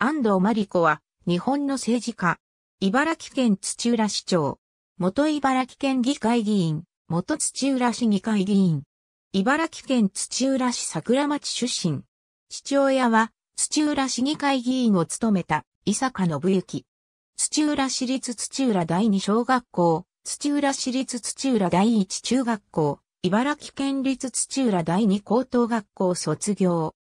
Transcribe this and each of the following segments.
安藤真理子は、日本の政治家。茨城県土浦市長。元茨城県議会議員。元土浦市議会議員。茨城県土浦市桜町出身。父親は、土浦市議会議員を務めた、伊坂信之。土浦市立土浦第二小学校、土浦市立土浦第一中学校、茨城県立土浦第二高等学校卒業。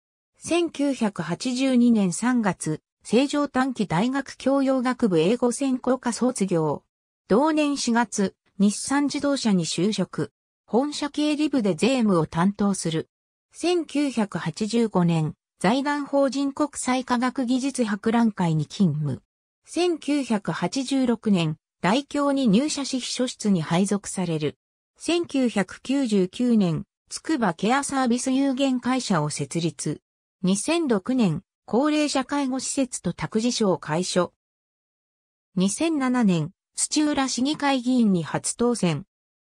1982年3月、成城短期大学教養学部英語専攻科卒業。同年4月、日産自動車に就職。本社経理部で税務を担当する。1985年、財団法人国際科学技術博覧会に勤務。1986年、大京に入社し秘書室に配属される。1999年、筑波ケアサービス有限会社を設立。2006年、高齢者介護施設と託児所を解所。2007年、土浦市議会議員に初当選。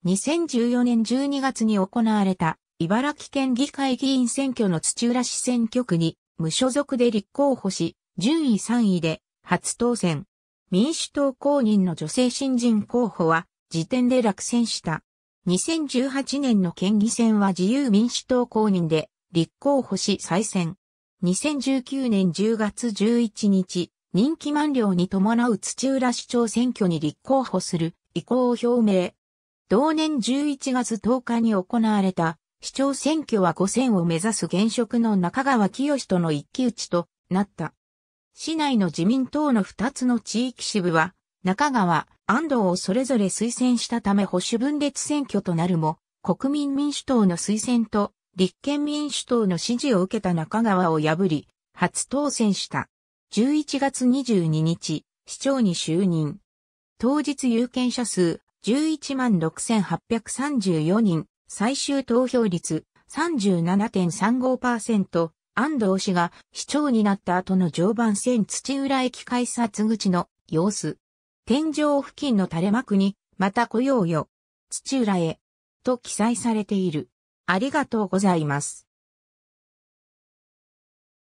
2014年12月に行われた茨城県議会議員選挙の土浦市選挙区に無所属で立候補し、順位3位で初当選。民主党公認の女性新人候補は時点で落選した。2018年の県議選は自由民主党公認で立候補し再選。2019年10月11日、任期満了に伴う土浦市長選挙に立候補する意向を表明。同年11月10日に行われた市長選挙は5000を目指す現職の中川清との一騎打ちとなった。市内の自民党の2つの地域支部は、中川、安藤をそれぞれ推薦したため保守分裂選挙となるも、国民民主党の推薦と立憲民主党の支持を受けた中川を破り、初当選した。11月22日、市長に就任。当日有権者数116,834人、最終投票率37.35%、安藤氏が市長になった後の常磐線土浦駅改札口の様子。天井付近の垂れ幕に、また来ようよ、土浦へ、と記載されている。ありがとうございます。